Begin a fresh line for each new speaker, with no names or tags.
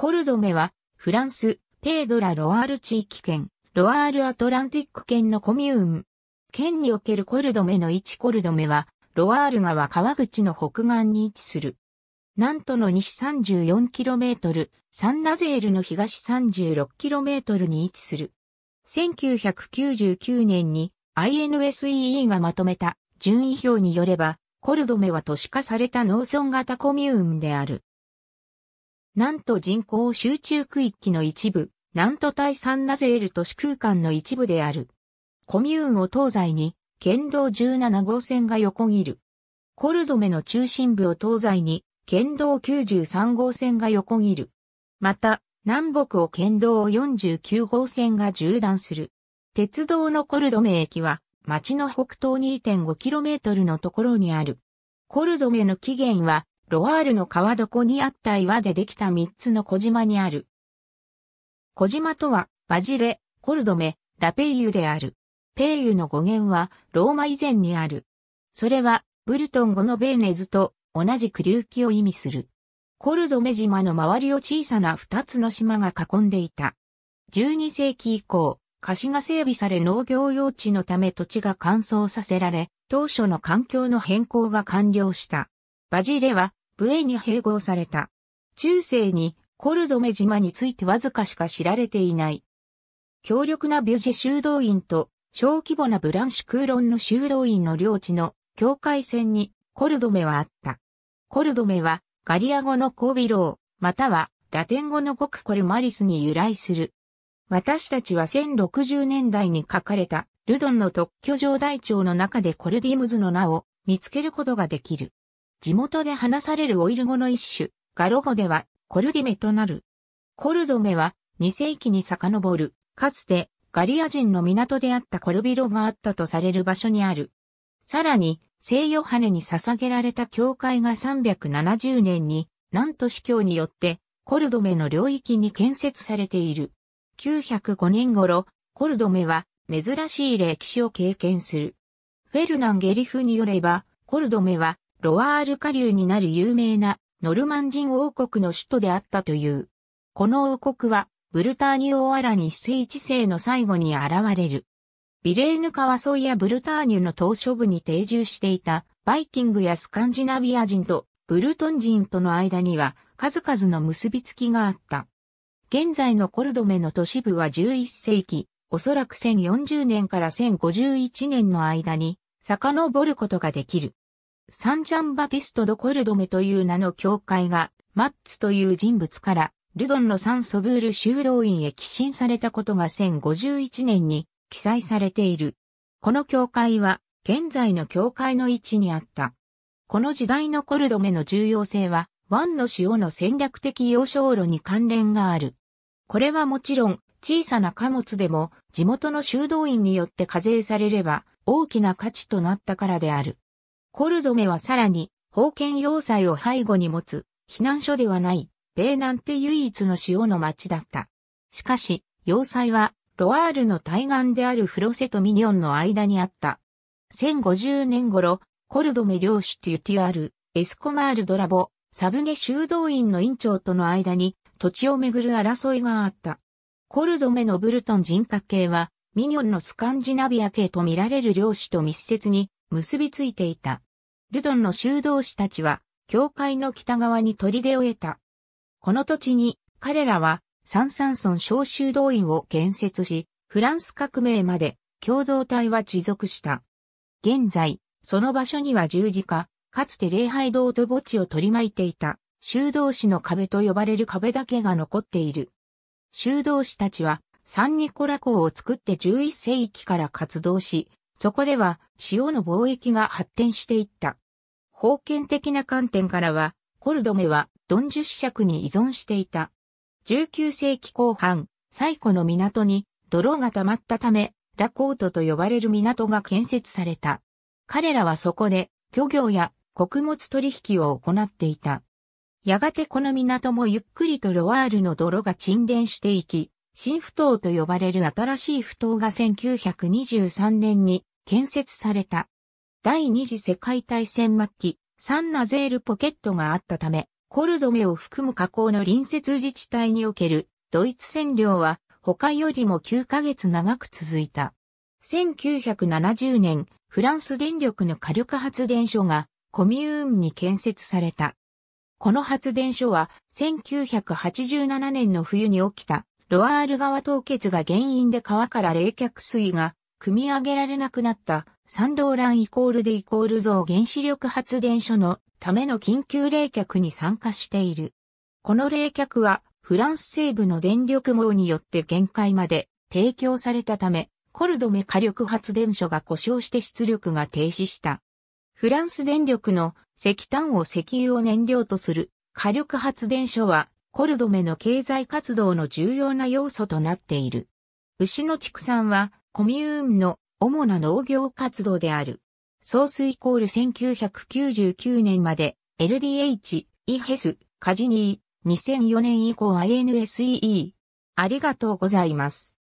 コルドメは、フランス、ペードラ・ロアール地域圏、ロアール・アトランティック圏のコミューン。県におけるコルドメの位置コルドメは、ロアール川川口の北岸に位置する。南都の西 34km、サンナゼールの東 36km に位置する。1999年に INSEE がまとめた順位表によれば、コルドメは都市化された農村型コミューンである。なんと人口集中区域の一部、んと対サンラゼール都市空間の一部である。コミューンを東西に、県道17号線が横切る。コルドメの中心部を東西に、県道93号線が横切る。また、南北を県道49号線が縦断する。鉄道のコルドメ駅は、町の北東 2.5km のところにある。コルドメの起源は、ロワールの川床にあった岩でできた3つの小島にある。小島とは、バジレ、コルドメ、ラペイユである。ペイユの語源は、ローマ以前にある。それは、ブルトン語のベーネズと同じく隆起を意味する。コルドメ島の周りを小さな2つの島が囲んでいた。12世紀以降、貸しが整備され農業用地のため土地が乾燥させられ、当初の環境の変更が完了した。バジレはブエに併合された。中世にコルドメ島についてわずかしか知られていない。強力なビュジェ修道院と小規模なブランシュクーロンの修道院の領地の境界線にコルドメはあった。コルドメはガリア語のコービロー、またはラテン語のゴクコルマリスに由来する。私たちは1060年代に書かれたルドンの特許状大帳の中でコルディムズの名を見つけることができる。地元で話されるオイル語の一種、ガロ語ではコルディメとなる。コルドメは2世紀に遡る、かつてガリア人の港であったコルビロがあったとされる場所にある。さらに、聖ヨハネに捧げられた教会が370年に、なんと司教によって、コルドメの領域に建設されている。905年頃、コルドメは珍しい歴史を経験する。フェルナン・ゲリフによれば、コルドメはロワール下流になる有名なノルマン人王国の首都であったという。この王国は、ブルターニュオアラニス一世の最後に現れる。ビレーヌ川沿いやブルターニュの島嶼部に定住していたバイキングやスカンジナビア人とブルトン人との間には数々の結びつきがあった。現在のコルドメの都市部は11世紀、おそらく1040年から1051年の間に遡ることができる。サンジャンバティスト・ド・コルドメという名の教会が、マッツという人物から、ルドンのサン・ソブール修道院へ寄進されたことが1051年に記載されている。この教会は、現在の教会の位置にあった。この時代のコルドメの重要性は、湾の潮の戦略的要衝路に関連がある。これはもちろん、小さな貨物でも地元の修道院によって課税されれば大きな価値となったからである。コルドメはさらに、封建要塞を背後に持つ、避難所ではない、米南って唯一の塩の町だった。しかし、要塞は、ロアールの対岸であるフロセとミニオンの間にあった。1050年頃、コルドメ領主テュティアール、エスコマールドラボ、サブネ修道院の院長との間に土地をめぐる争いがあった。コルドメのブルトン人格系は、ミニョンのスカンジナビア系と見られる領主と密接に結びついていた。ルドンの修道士たちは、教会の北側に取り出を得た。この土地に、彼らは、サンサンソン小修道院を建設し、フランス革命まで共同体は持続した。現在、その場所には十字架、かつて礼拝堂と墓地を取り巻いていた、修道士の壁と呼ばれる壁だけが残っている。修道士たちは、サンニコラ校を作って11世紀から活動し、そこでは塩の貿易が発展していった。封建的な観点からは、コルドメはドンジュ子に依存していた。19世紀後半、最古の港に泥が溜まったため、ラコートと呼ばれる港が建設された。彼らはそこで漁業や穀物取引を行っていた。やがてこの港もゆっくりとロワールの泥が沈殿していき、新埠頭と呼ばれる新しい埠頭が1923年に建設された。第二次世界大戦末期、サンナゼールポケットがあったため、コルドメを含む河口の隣接自治体におけるドイツ占領は他よりも9ヶ月長く続いた。1970年、フランス電力の火力発電所がコミューンに建設された。この発電所は1987年の冬に起きたロアール川凍結が原因で川から冷却水が組み上げられなくなった三ラ乱イコールでイコール増原子力発電所のための緊急冷却に参加している。この冷却はフランス西部の電力網によって限界まで提供されたため、コルドメ火力発電所が故障して出力が停止した。フランス電力の石炭を石油を燃料とする火力発電所はコルドメの経済活動の重要な要素となっている。牛の畜産はコミューンの主な農業活動である。ソースイコール1999年まで LDH、イヘス、カジニー、2004年以降 i n s e e ありがとうございます。